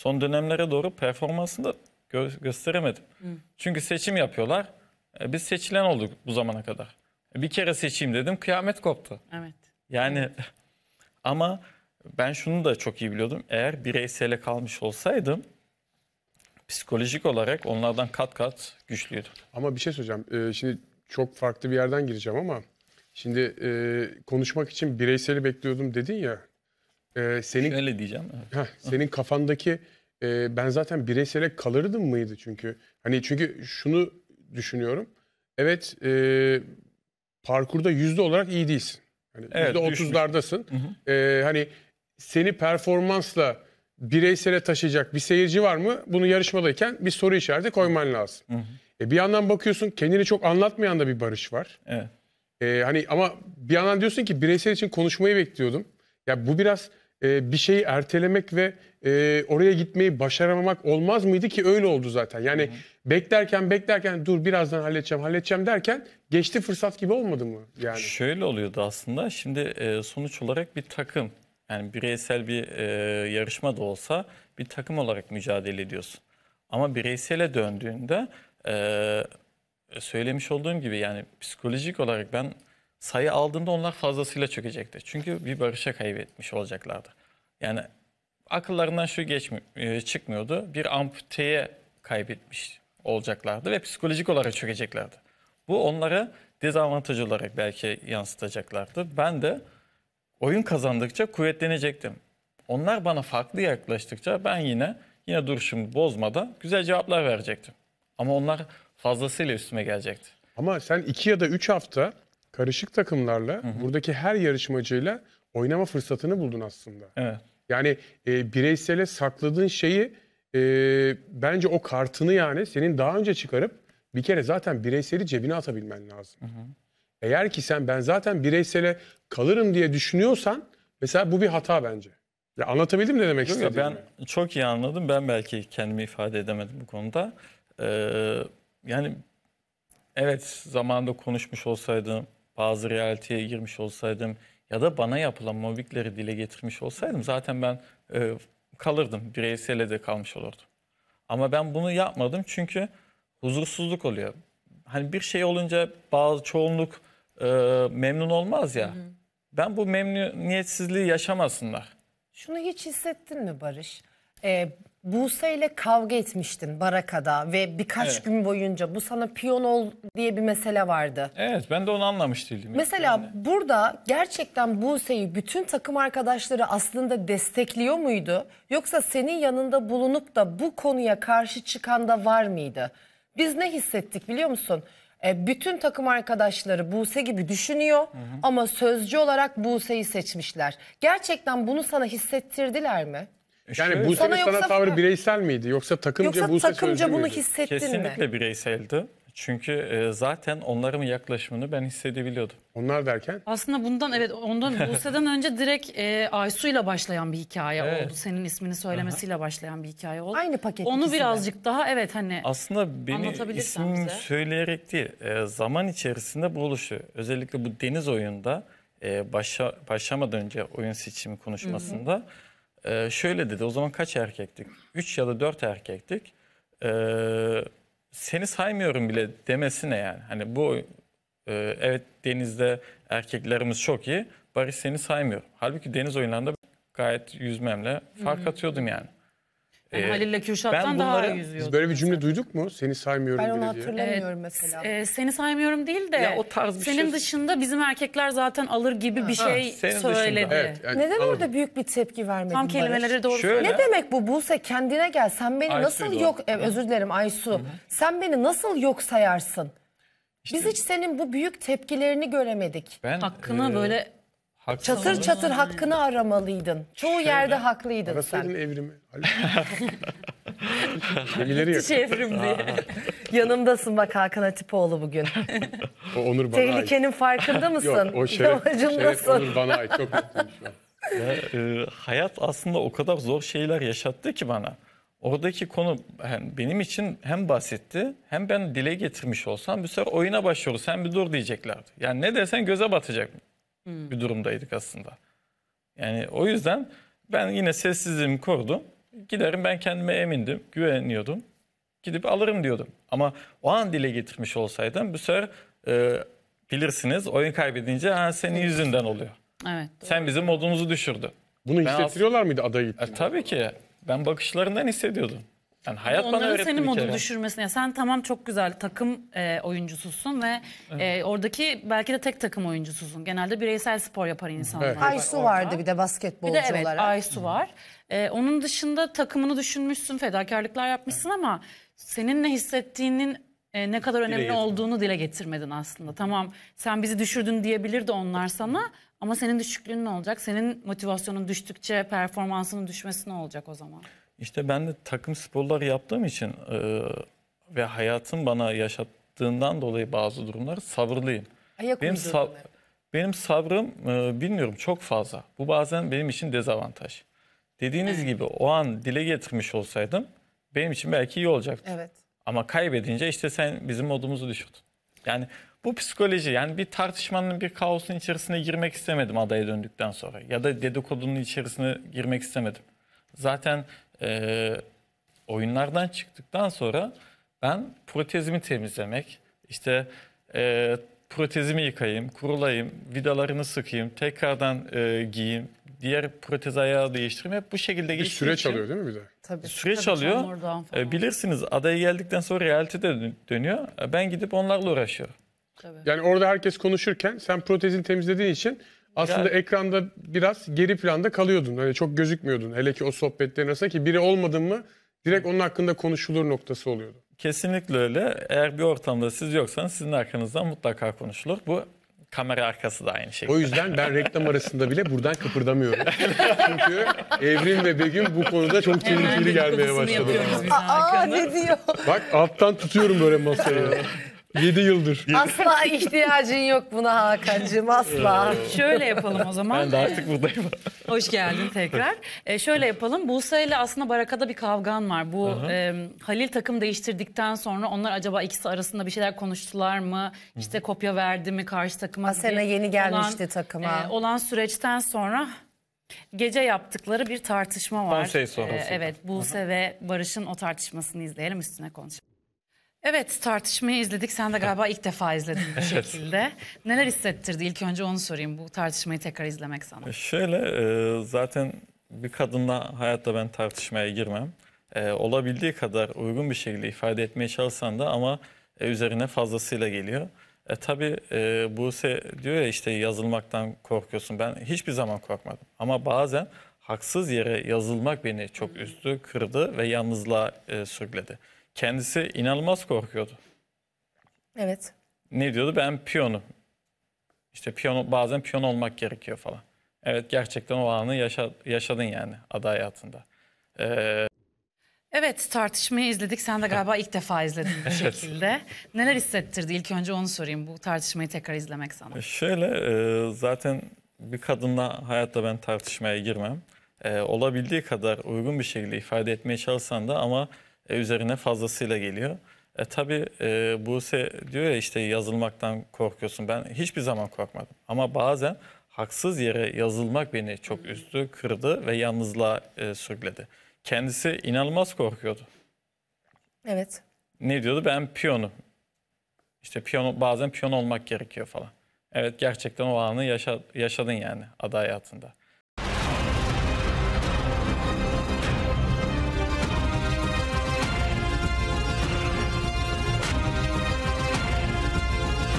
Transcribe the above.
son dönemlere doğru performansını da gö gösteremedim. Hı. Çünkü seçim yapıyorlar. E, biz seçilen olduk bu zamana kadar. E, bir kere seçeyim dedim kıyamet koptu. Evet. Yani ama ben şunu da çok iyi biliyordum. Eğer bireysele kalmış olsaydım psikolojik olarak onlardan kat kat güçlüydüm. Ama bir şey söyleyeceğim. Ee, şimdi çok farklı bir yerden gireceğim ama şimdi e, konuşmak için bireyseli bekliyordum dedin ya e, senin Şöyle diyeceğim. Evet. heh, senin kafandaki e, ben zaten bireysel kalırdım mıydı çünkü? Hani çünkü şunu düşünüyorum. Evet e, parkurda yüzde olarak iyi değilsin. Hani yüzde düşmüş. otuzlardasın. E, hani seni performansla bireysele taşıyacak bir seyirci var mı? Bunu yarışmadayken bir soru işareti koyman lazım. E, bir yandan bakıyorsun kendini çok anlatmayan da bir barış var. Evet. Ee, hani ama bir yandan diyorsun ki bireysel için konuşmayı bekliyordum. Ya bu biraz e, bir şeyi ertelemek ve e, oraya gitmeyi başaramamak olmaz mıydı ki öyle oldu zaten. Yani Hı-hı. beklerken beklerken dur birazdan halledeceğim halledeceğim derken geçti fırsat gibi olmadı mı yani? Şöyle oluyordu aslında şimdi e, sonuç olarak bir takım yani bireysel bir e, yarışma da olsa bir takım olarak mücadele ediyorsun. Ama bireysele döndüğünde e, söylemiş olduğum gibi yani psikolojik olarak ben sayı aldığında onlar fazlasıyla çökecekti. Çünkü bir barışa kaybetmiş olacaklardı. Yani akıllarından şu geçmi, e, çıkmıyordu. Bir amputeye kaybetmiş olacaklardı ve psikolojik olarak çökeceklerdi. Bu onlara dezavantaj olarak belki yansıtacaklardı. Ben de oyun kazandıkça kuvvetlenecektim. Onlar bana farklı yaklaştıkça ben yine yine duruşumu bozmadan güzel cevaplar verecektim. Ama onlar fazlasıyla üstüme gelecekti. Ama sen iki ya da üç hafta karışık takımlarla Hı-hı. buradaki her yarışmacıyla oynama fırsatını buldun aslında. Evet. Yani e, bireysele sakladığın şeyi e, bence o kartını yani senin daha önce çıkarıp bir kere zaten bireyseli cebine atabilmen lazım. Hı-hı. Eğer ki sen ben zaten bireysele kalırım diye düşünüyorsan mesela bu bir hata bence. Ya anlatabildim ne demek istediğimi? Ben çok iyi anladım. Ben belki kendimi ifade edemedim bu konuda. Ee, yani evet zamanda konuşmuş olsaydım bazı realiteye girmiş olsaydım ya da bana yapılan mobbingleri dile getirmiş olsaydım zaten ben e, kalırdım. Bireysele de kalmış olurdum. Ama ben bunu yapmadım çünkü huzursuzluk oluyor. Hani bir şey olunca bazı çoğunluk e, memnun olmaz ya. Hı hı. Ben bu memnuniyetsizliği yaşamasınlar. Şunu hiç hissettin mi Barış? Ee, Buse ile kavga etmiştin Baraka'da ve birkaç Evet. gün boyunca bu sana piyon ol diye bir mesele vardı. Evet ben de onu anlamış değilim. Mesela Yani. burada gerçekten Buse'yi bütün takım arkadaşları aslında destekliyor muydu? Yoksa senin yanında bulunup da bu konuya karşı çıkan da var mıydı? Biz ne hissettik biliyor musun? E, bütün takım arkadaşları Buse gibi düşünüyor ama sözcü olarak Buse'yi seçmişler. Gerçekten bunu sana hissettirdiler mi? E yani bu Buse'nin sana, sana yoksa- tavrı bireysel miydi? Yoksa takımca Yoksa Buse takımca bunu müydü? hissettin mi? Kesinlikle bireyseldi. Çünkü e, zaten onların yaklaşımını ben hissedebiliyordum. Onlar derken Aslında bundan evet ondan Buse'den önce direkt e, ile başlayan bir hikaye Evet. oldu. Senin ismini söylemesiyle başlayan bir hikaye oldu. Aynı paket Onu ikisi birazcık daha evet hani Aslında beni Anlatabilirsen söyleyerek değil, e, zaman içerisinde bu Özellikle bu deniz oyunda e, başa, başlamadan önce oyun seçimi konuşmasında ee, şöyle dedi o zaman kaç erkektik? Üç ya da dört erkektik. Ee, seni saymıyorum bile demesine yani. Hani bu e, evet denizde erkeklerimiz çok iyi. Barış seni saymıyor. Halbuki deniz oyunlarında gayet yüzmemle fark Hı-hı. atıyordum yani. Yani ee, Halil'le Kürşat'tan bunlara, daha iyi yüzüyordu. Biz böyle bir cümle mesela. duyduk mu? Seni saymıyorum ben diye. Ben onu hatırlamıyorum diye. mesela. E, seni saymıyorum değil de ya, o tarz bir senin şey... dışında bizim erkekler zaten alır gibi ha. bir şey ha, söyledi. Evet, yani, Neden alırım. orada büyük bir tepki vermedin Tam kelimeleri doğru. Şöyle, ne demek bu Buse? Kendine gel. Sen beni Aysu'ydu nasıl yok... E, özür dilerim Aysu. Hı -hı. Sen beni nasıl yok sayarsın? İşte, Biz hiç senin bu büyük tepkilerini göremedik. Ben, Hakkını e, böyle Haksız Çatır mı? çatır hakkını aramalıydın. Çoğu şey yerde haklıydın Arasaydın sen. evrimi. Gemileri yak. Çevrim diye. Yanımdasın bak Hakan Atipoğlu bugün. O Onur bana ait. Tehlikenin farkında mısın? Yok o şeref, şeref Onur bana ait. Çok mutluyum şu an. Ya, e, hayat aslında o kadar zor şeyler yaşattı ki bana. Oradaki konu hem benim için hem basitti hem ben dile getirmiş olsam bu sefer oyuna başlıyoruz sen bir dur diyeceklerdi. Yani ne desen göze batacak. mı? hmm. bir durumdaydık aslında. Yani o yüzden ben yine sessizliğimi korudum. Giderim ben kendime emindim, güveniyordum. Gidip alırım diyordum. Ama o an dile getirmiş olsaydım bu sefer e, bilirsiniz oyun kaybedince ha senin yüzünden oluyor. Evet. Doğru. Sen bizim modumuzu düşürdün. Bunu ben mıydı adayı? E, tabii ki. Ben bakışlarından hissediyordum. Yani hayat Onların bana öğretti senin bir modunu düşürmesine. Sen tamam çok güzel takım e, oyuncususun ve e, oradaki belki de tek takım oyuncususun. Genelde bireysel spor yapar insanlar. Evet. Aysu orada. vardı bir de basketbolcu Bir de evet olarak. Aysu var. E, onun dışında takımını düşünmüşsün, fedakarlıklar yapmışsın ama senin ne hissettiğinin e, ne kadar önemli getirmedin. olduğunu dile getirmedin aslında. Tamam sen bizi düşürdün diyebilirdi onlar sana ama senin düşüklüğün ne olacak? Senin motivasyonun düştükçe performansının düşmesi ne olacak o zaman? İşte ben de takım sporları yaptığım için e, ve hayatın bana yaşattığından dolayı bazı durumları sabırlıyım. Ayak benim, sab mi? benim sabrım e, bilmiyorum çok fazla. Bu bazen benim için dezavantaj. Dediğiniz gibi o an dile getirmiş olsaydım benim için belki iyi olacaktı. Evet. Ama kaybedince işte sen bizim modumuzu düşürdün. Yani bu psikoloji yani bir tartışmanın bir kaosun içerisine girmek istemedim adaya döndükten sonra. Ya da dedikodunun içerisine girmek istemedim. Zaten e, oyunlardan çıktıktan sonra ben protezimi temizlemek, işte e, protezimi yıkayayım, kurulayım, vidalarını sıkayım, tekrardan e, giyeyim, diğer protez ayağı değiştireyim. Hep bu şekilde geçtiği süreç için. alıyor değil mi bir de? Tabii. Süreç tabii, alıyor. E, bilirsiniz adaya geldikten sonra realite de dönüyor. E, ben gidip onlarla uğraşıyorum. Tabii. Yani orada herkes konuşurken sen protezini temizlediğin için aslında yani. ekranda biraz geri planda kalıyordun. Öyle çok gözükmüyordun. Hele ki o sohbetlerin arasında ki biri olmadın mı direkt onun hakkında konuşulur noktası oluyordu. Kesinlikle öyle. Eğer bir ortamda siz yoksanız sizin arkanızdan mutlaka konuşulur. Bu kamera arkası da aynı şekilde. O yüzden ben reklam arasında bile buradan kıpırdamıyorum. Çünkü Evrim ve Begüm bu konuda çok tehlikeli gelmeye başladı. Aa ne diyor? Bak alttan tutuyorum böyle masayı. 7 yıldır. Asla ihtiyacın yok buna Hakan'cığım asla. Ee, şöyle yapalım o zaman. Ben de artık buradayım. Hoş geldin tekrar. E, şöyle yapalım. Buse ile aslında Baraka'da bir kavgan var. Bu e, Halil takım değiştirdikten sonra onlar acaba ikisi arasında bir şeyler konuştular mı? İşte kopya verdi mi karşı takıma? Asena yeni gelmişti takıma. e, olan süreçten sonra gece yaptıkları bir tartışma var. Konsey sonrası. E, evet Buse ve Barış'ın o tartışmasını izleyelim üstüne konuşalım. Evet tartışmayı izledik. Sen de galiba ilk defa izledin bu şekilde. Neler hissettirdi? İlk önce onu sorayım. Bu tartışmayı tekrar izlemek sana. E, şöyle e, zaten bir kadınla hayatta ben tartışmaya girmem. E, olabildiği kadar uygun bir şekilde ifade etmeye çalışsan da ama üzerine fazlasıyla geliyor. E tabi e, Buse diyor ya işte yazılmaktan korkuyorsun. Ben hiçbir zaman korkmadım. Ama bazen haksız yere yazılmak beni çok üzdü, kırdı ve yalnızlığa e, sürükledi kendisi inanılmaz korkuyordu. Evet. Ne diyordu? Ben piyonum. İşte piyano, bazen piyon olmak gerekiyor falan. Evet gerçekten o anı yaşa, yaşadın yani aday hayatında. Ee... Evet tartışmayı izledik. Sen de galiba ilk defa izledin bu şekilde. Neler hissettirdi? İlk önce onu sorayım. Bu tartışmayı tekrar izlemek sana. E, şöyle e, zaten bir kadınla hayatta ben tartışmaya girmem. E, olabildiği kadar uygun bir şekilde ifade etmeye çalışsan da ama e, üzerine fazlasıyla geliyor. E, tabii e, Buse diyor ya işte yazılmaktan korkuyorsun. Ben hiçbir zaman korkmadım. Ama bazen haksız yere yazılmak beni çok üzdü, kırdı ve yalnızlığa e, sürükledi. Kendisi inanılmaz korkuyordu. Evet. Ne diyordu? Ben piyonum. İşte piyano, bazen piyon olmak gerekiyor falan. Evet gerçekten o anı yaşa, yaşadın yani aday hayatında.